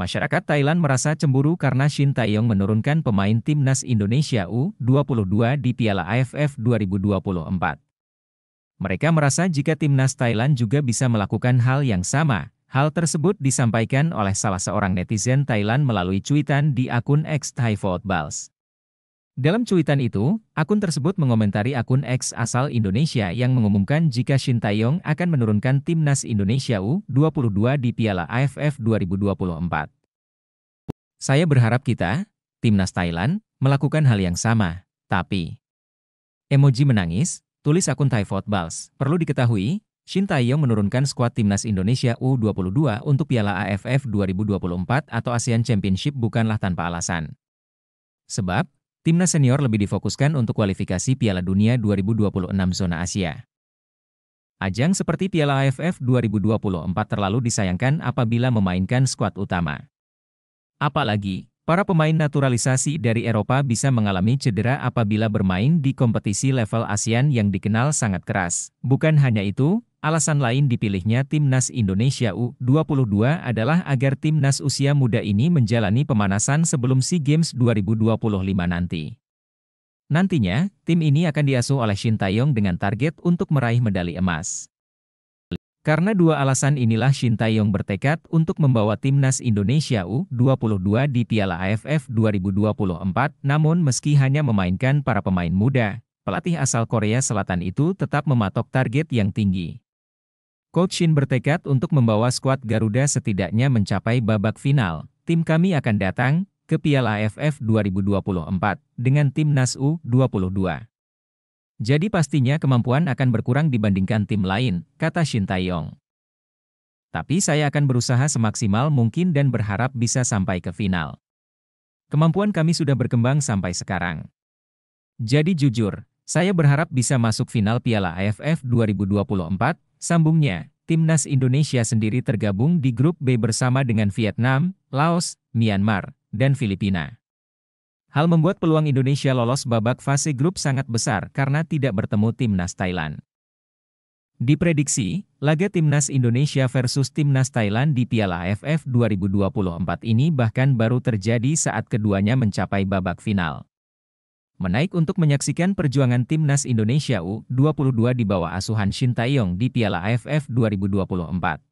Masyarakat Thailand merasa cemburu karena Shin Taeyong menurunkan pemain timnas Indonesia U22 di Piala AFF 2024. Mereka merasa jika timnas Thailand juga bisa melakukan hal yang sama. Hal tersebut disampaikan oleh salah seorang netizen Thailand melalui cuitan di akun X Thai Footballs. Dalam cuitan itu, akun tersebut mengomentari akun X asal Indonesia yang mengumumkan jika Shin Taeyong akan menurunkan timnas Indonesia U22 di Piala AFF 2024. Saya berharap kita, timnas Thailand, melakukan hal yang sama, tapi... Emoji menangis, tulis akun Thai Footballs. Perlu diketahui, Shin Taeyong menurunkan skuad timnas Indonesia U22 untuk Piala AFF 2024 atau ASEAN Championship bukanlah tanpa alasan. Sebab, timnas senior lebih difokuskan untuk kualifikasi Piala Dunia 2026 zona Asia. Ajang seperti Piala AFF 2024 terlalu disayangkan apabila memainkan skuad utama. Apalagi, Para pemain naturalisasi dari Eropa bisa mengalami cedera apabila bermain di kompetisi level ASEAN yang dikenal sangat keras. Bukan hanya itu, alasan lain dipilihnya Timnas Indonesia U22 adalah agar timnas usia muda ini menjalani pemanasan sebelum SEA Games 2025 nanti. Nantinya, tim ini akan diasuh oleh Shin Taeyong dengan target untuk meraih medali emas. Karena dua alasan inilah Shin Taeyong bertekad untuk membawa timnas Indonesia U22 di Piala AFF 2024, namun meski hanya memainkan para pemain muda, pelatih asal Korea Selatan itu tetap mematok target yang tinggi. Coach Shin bertekad untuk membawa skuad Garuda setidaknya mencapai babak final. Tim kami akan datang ke Piala AFF 2024 dengan timnas U22. Jadi pastinya kemampuan akan berkurang dibandingkan tim lain, kata Shin Taeyong. Tapi saya akan berusaha semaksimal mungkin dan berharap bisa sampai ke final. Kemampuan kami sudah berkembang sampai sekarang. Jadi jujur, saya berharap bisa masuk final Piala AFF 2024, sambungnya. Timnas Indonesia sendiri tergabung di grup B bersama dengan Vietnam, Laos, Myanmar, dan Filipina. Hal membuat peluang Indonesia lolos babak fase grup sangat besar karena tidak bertemu timnas Thailand. Diprediksi, laga timnas Indonesia versus timnas Thailand di Piala AFF 2024 ini bahkan baru terjadi saat keduanya mencapai babak final. Menaik untuk menyaksikan perjuangan timnas Indonesia U22 di bawah asuhan Shin Taeyong di Piala AFF 2024.